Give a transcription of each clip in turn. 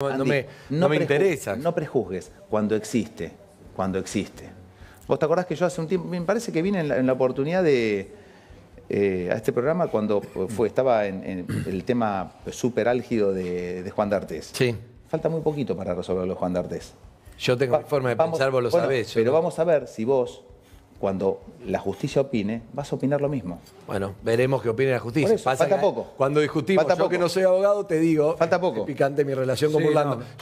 No, me, interesa. No prejuzgues cuando existe, cuando existe. Vos te acordás que yo hace un tiempo, me parece que vine en la, oportunidad de eh, a este programa cuando fue, estaba en, el tema súper álgido de, de, Juan D'Artes. Sí. Falta muy poquito para resolverlo, Juan D'Artes. Yo tengo forma de pensar, vos lo sabés. Pero vamos a ver si vos cuando la justicia opine, vas a opinar lo mismo. Bueno, veremos qué opine la justicia. falta poco. Cuando discutimos, falta yo poco. que no soy abogado, te digo, falta poco. Es picante mi relación con sí,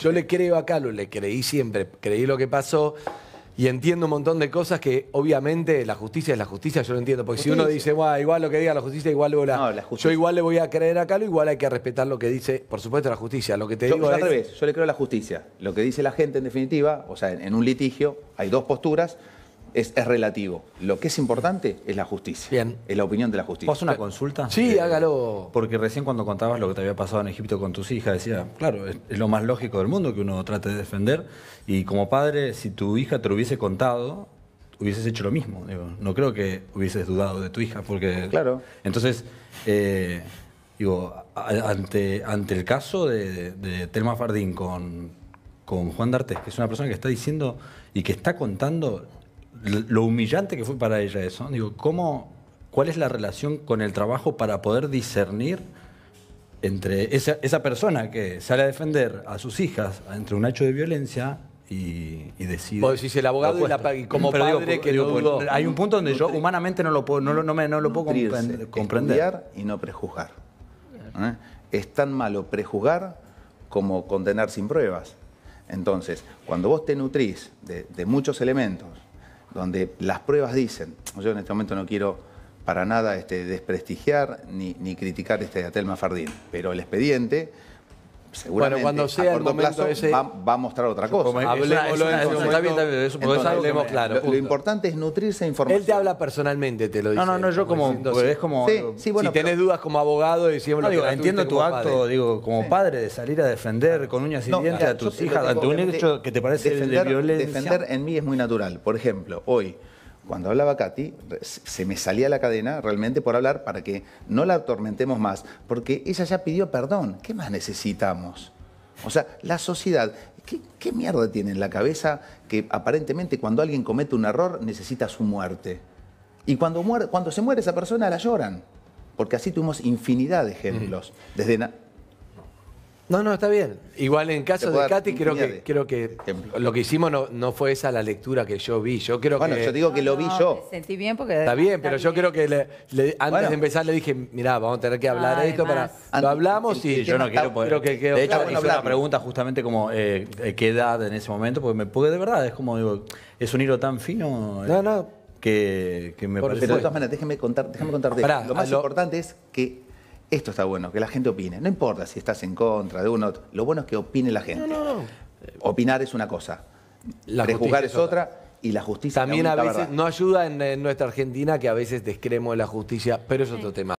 Yo le creo a Calo, le creí siempre, creí lo que pasó. Y entiendo un montón de cosas que obviamente la justicia es la justicia, yo lo entiendo. Porque si uno dice, igual lo que diga la justicia, igual lo yo igual le voy a creer a Calo, igual hay que respetar lo que dice, por supuesto, la justicia. Lo que te digo al revés, yo le creo a la justicia. Lo que dice la gente, en definitiva, o sea, en un litigio hay dos posturas es, relativo. Lo que es importante es la justicia. Bien. Es la opinión de la justicia. ¿Vos una consulta? Sí, eh, hágalo. Porque recién cuando contabas lo que te había pasado en Egipto con tus hijas, decía, claro, es, lo más lógico del mundo que uno trate de defender. Y como padre, si tu hija te lo hubiese contado, hubieses hecho lo mismo. no creo que hubieses dudado de tu hija, porque. Claro. Entonces. Eh, digo, ante, ante el caso de, Telma Fardín con, con Juan D'Artes, que es una persona que está diciendo y que está contando lo humillante que fue para ella eso. Digo, ¿cuál es la relación con el trabajo para poder discernir entre esa, persona que sale a defender a sus hijas entre un hecho de violencia y, y decide. si el abogado y, la, como padre que Hay un punto donde yo humanamente no lo puedo, no, no me, no lo puedo comprender. y no prejuzgar. ¿eh? Es tan malo prejuzgar como condenar sin pruebas. Entonces, cuando vos te nutrís de muchos elementos donde las pruebas dicen, yo en este momento no quiero para nada este, desprestigiar ni, criticar este Telma Fardín, pero el expediente Seguramente, bueno, cuando sea a corto plazo, va, a mostrar otra cosa. Hablemos claro. Lo, importante es nutrirse de información. Él te habla personalmente, te lo dice. No, no, no, yo como... pues, es como si tenés dudas como abogado, y entiendo tu acto, digo, como padre, de salir a defender con uñas y dientes a tus hijas ante un hecho que te parece de violencia. Defender en mí es muy natural. Por ejemplo, hoy cuando hablaba Katy, se me salía la cadena realmente por hablar para que no la atormentemos más, porque ella ya pidió perdón. ¿Qué más necesitamos? O sea, la sociedad, ¿qué, mierda tiene en la cabeza que aparentemente cuando alguien comete un error necesita su muerte? Y cuando, muere, cuando se muere esa persona la lloran, porque así tuvimos infinidad de ejemplos. Desde no, no, está bien. Igual en caso de Katy, creo que, creo que este lo que hicimos no, fue esa la lectura que yo vi. Yo creo bueno, yo digo que lo vi yo. Me sentí bien porque. Está bien, pero yo creo que antes de empezar le dije, mirá, vamos a tener que hablar de esto para. Lo hablamos y. yo no quiero poder. de hecho, una pregunta justamente como eh, qué edad en ese momento, porque, me, pude, de verdad es como, digo, es un hilo tan fino. Eh, que, me Por parece. de todas maneras, déjame contar, contarte. lo más importante es que esto está bueno, que la gente opine. No importa si estás en contra de uno, lo bueno es que opine la gente. Eh, opinar es una cosa, la prejuzgar es otra. Y la justicia También a veces no ayuda en, nuestra Argentina que a veces descremos la justicia, pero es otro tema.